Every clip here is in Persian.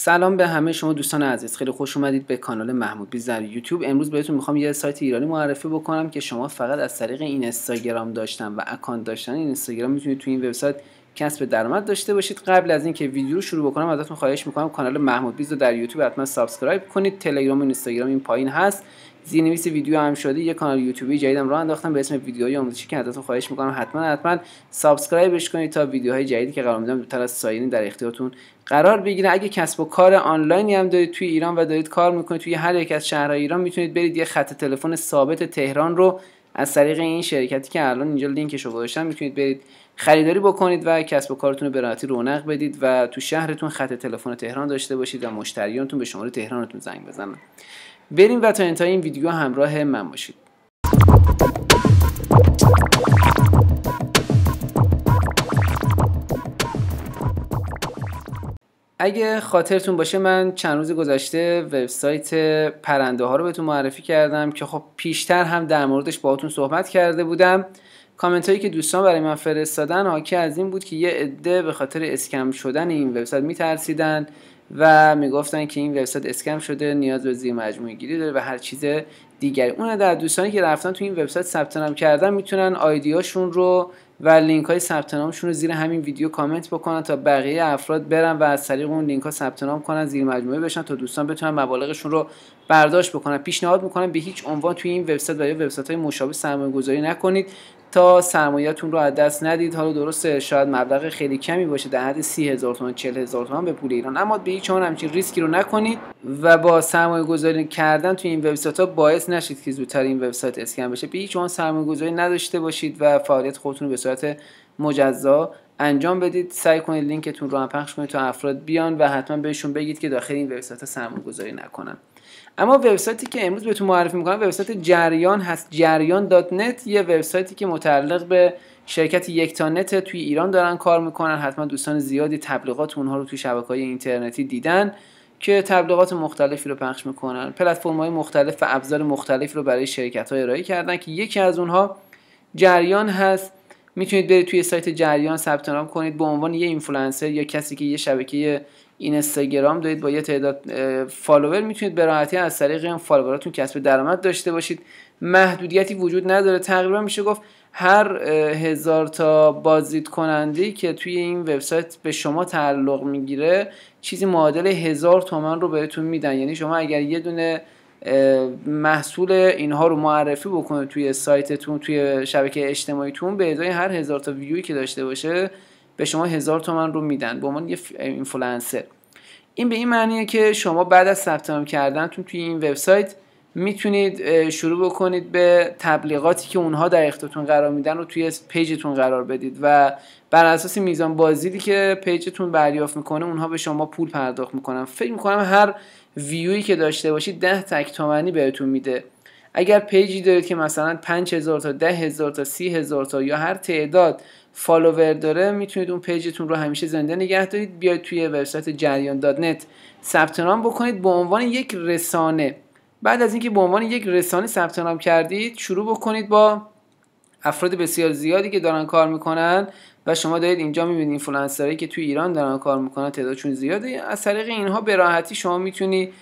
سلام به همه شما دوستان عزیز خیلی خوش اومدید به کانال محمود بیز در یوتیوب امروز بهتون میخوام یه سایت ایرانی معرفی بکنم که شما فقط از طریق این اینستاگرام داشتن و اکانت داشتن این اینستاگرام میتونید تو این وبسایت کسب درآمد داشته باشید قبل از اینکه ویدیو رو شروع بکنم ازتون خواهش میکنم کانال محمود بیز رو در یوتیوب حتما سابسکرایب کنید تلگرام و اینستاگرام این پایین هست زیرنویس ویدیو هم شده یه کانال یوتیوبی جدیدم راه انداختم به اسم ویدیوهای آموزشی که ازتون خواهش میکنم حتما حتما سابسکرایبش کنید تا ویدیوهای جدیدی که قرار میدم دوتر از سایرین در اختیارتون قرار بگیره اگه کسب و کار آنلاینی هم دارید توی ایران و دارید کار میکنید توی هر یک از شهرهای ایران میتونید برید یه خط تلفن ثابت تهران رو از طریق این شرکتی که الان اینجا لینکش رو گذاشتم میتونید برید خریداری بکنید و کسب و کارتون رو به راحتی رونق بدید و تو شهرتون خط تلفن تهران داشته باشید و مشتریانتون به شماره تهرانتون زنگ بزنن بریم و تا انتهای این ویدیو همراه من باشید اگه خاطرتون باشه من چند روز گذشته وبسایت پرنده ها رو بهتون معرفی کردم که خب پیشتر هم در موردش باهاتون صحبت کرده بودم کامنت هایی که دوستان برای من فرستادن حاکی از این بود که یه عده به خاطر اسکم شدن این وبسایت میترسیدن و میگفتن که این وبسایت اسکم شده نیاز به زیر مجموعه گیری داره و هر چیز دیگری اون در دوستانی که رفتن تو این وبسایت ثبت نام کردن میتونن آیدیاشون رو و لینک های ثبت نامشون رو زیر همین ویدیو کامنت بکنن تا بقیه افراد برن و از طریق اون لینک ها ثبت نام کنن زیر مجموعه بشن تا دوستان بتونن مبالغشون رو برداشت بکنن پیشنهاد میکنن به هیچ عنوان توی این وبسایت و یا وبسایت های مشابه سرمایه گذاری نکنید تا سرمایهتون رو از دست ندید حالا درسته شاید مبلغ خیلی کمی باشه در حد سی هزار تومن چل هزار تومن به پول ایران اما به هیچ همچین ریسکی رو نکنید و با سرمایه گذاری کردن توی این وبسایت ها باعث نشید که زودتر این وبسایت اسکن بشه به هیچ عنوان سرمایه گذاری نداشته باشید و فعالیت خودتون رو به صورت مجزا انجام بدید سعی کنید لینکتون رو هم پخش کنید تا افراد بیان و حتما بهشون بگید که داخل این وبسایت گذاری نکنن اما وبسایتی که امروز بهتون معرفی میکنم وبسایت جریان هست جریان دات نت یه وبسایتی که متعلق به شرکت نت توی ایران دارن کار میکنن حتما دوستان زیادی تبلیغات اونها رو توی شبکه های اینترنتی دیدن که تبلیغات مختلفی رو پخش میکنن پلتفرم های مختلف و ابزار مختلفی رو برای شرکت های ارائه کردن که یکی از اونها جریان هست میتونید برید توی سایت جریان ثبت نام کنید به عنوان یه اینفلوئنسر یا کسی که یه شبکه اینستاگرام دارید با یه تعداد فالوور میتونید به راحتی از طریق این فالووراتون کسب درآمد داشته باشید محدودیتی وجود نداره تقریبا میشه گفت هر هزار تا بازدید کننده که توی این وبسایت به شما تعلق میگیره چیزی معادل هزار تومن رو بهتون میدن یعنی شما اگر یه دونه محصول اینها رو معرفی بکنه توی سایتتون توی شبکه اجتماعیتون به ازای هر هزار تا ویوی که داشته باشه به شما هزار تومن رو میدن به عنوان یه اینفلوئنسر این به این معنیه که شما بعد از ثبت نام کردنتون توی این وبسایت میتونید شروع بکنید به تبلیغاتی که اونها در اختیارتون قرار میدن رو توی پیجتون قرار بدید و بر اساس میزان بازدیدی که پیجتون دریافت میکنه اونها به شما پول پرداخت میکنن فکر میکنم هر ویویی که داشته باشید ده تک تومنی بهتون میده اگر پیجی دارید که مثلا 5000 تا 10000 تا 30000 تا یا هر تعداد فالوور داره میتونید اون پیجتون رو همیشه زنده نگه دارید بیاید توی وبسایت جریان دات نت ثبت نام بکنید به عنوان یک رسانه بعد از اینکه به عنوان یک رسانه ثبت نام کردید شروع بکنید با افراد بسیار زیادی که دارن کار میکنن و شما دارید اینجا میبینید اینفلوئنسرایی که توی ایران دارن کار میکنن تعدادشون زیاده از طریق اینها به راحتی شما میتونید.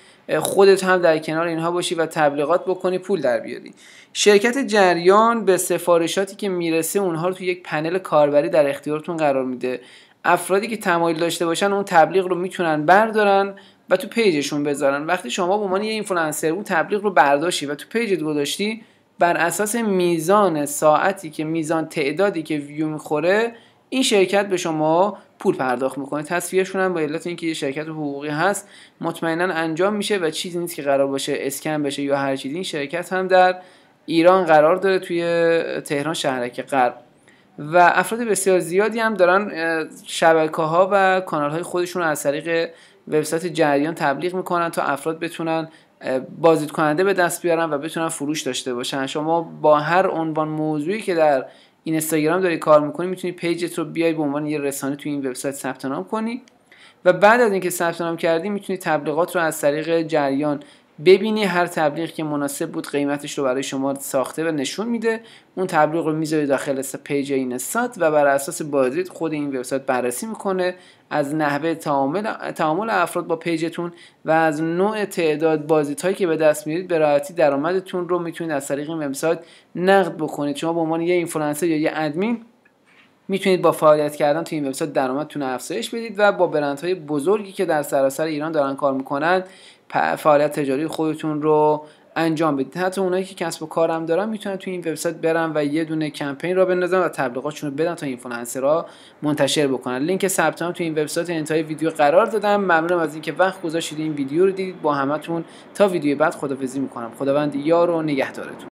خودت هم در کنار اینها باشی و تبلیغات بکنی پول در بیاری شرکت جریان به سفارشاتی که میرسه اونها رو تو یک پنل کاربری در اختیارتون قرار میده افرادی که تمایل داشته باشن اون تبلیغ رو میتونن بردارن و تو پیجشون بذارن وقتی شما به عنوان یه اینفلوئنسر اون تبلیغ رو برداشتی و تو پیجت گذاشتی بر اساس میزان ساعتی که میزان تعدادی که ویو میخوره این شرکت به شما پول پرداخت میکنه تصفیهشون هم با علت اینکه یه شرکت حقوقی هست مطمئنا انجام میشه و چیزی نیست که قرار باشه اسکن بشه یا هر چیزی این شرکت هم در ایران قرار داره توی تهران شهرک غرب و افراد بسیار زیادی هم دارن شبکه ها و کانال های خودشون رو از طریق وبسایت جریان تبلیغ میکنن تا افراد بتونن بازدید کننده به دست بیارن و بتونن فروش داشته باشن شما با هر عنوان موضوعی که در اینستاگرام داری کار میکنی میتونی پیجت رو بیای به عنوان یه رسانه توی این وبسایت ثبت نام کنی و بعد از اینکه ثبت نام کردی میتونی تبلیغات رو از طریق جریان ببینی هر تبلیغ که مناسب بود قیمتش رو برای شما ساخته و نشون میده اون تبلیغ رو میذاری داخل پیج این سات و بر اساس بازدید خود این وبسایت بررسی میکنه از نحوه تعامل, افراد با پیجتون و از نوع تعداد هایی که به دست میارید به راحتی درآمدتون رو میتونید از طریق این وبسایت نقد بکنید شما به عنوان یه اینفلوئنسر یا یه ادمین میتونید با فعالیت کردن تو این وبسایت درآمدتون افزایش بدید و با برندهای بزرگی که در سراسر ایران دارن کار میکنن فعالیت تجاری خودتون رو انجام بدید حتی اونایی که کسب و کارم دارن میتونن تو این وبسایت برن و یه دونه کمپین را بندازن و تبلیغاتشون رو بدن تا اینفلوئنسرها منتشر بکنن لینک ثبت نام تو این وبسایت انتهای یعنی ویدیو قرار دادم ممنونم از اینکه وقت گذاشتید این ویدیو رو دیدید با همتون تا ویدیو بعد خدافظی میکنم خداوند یار و نگهدارتون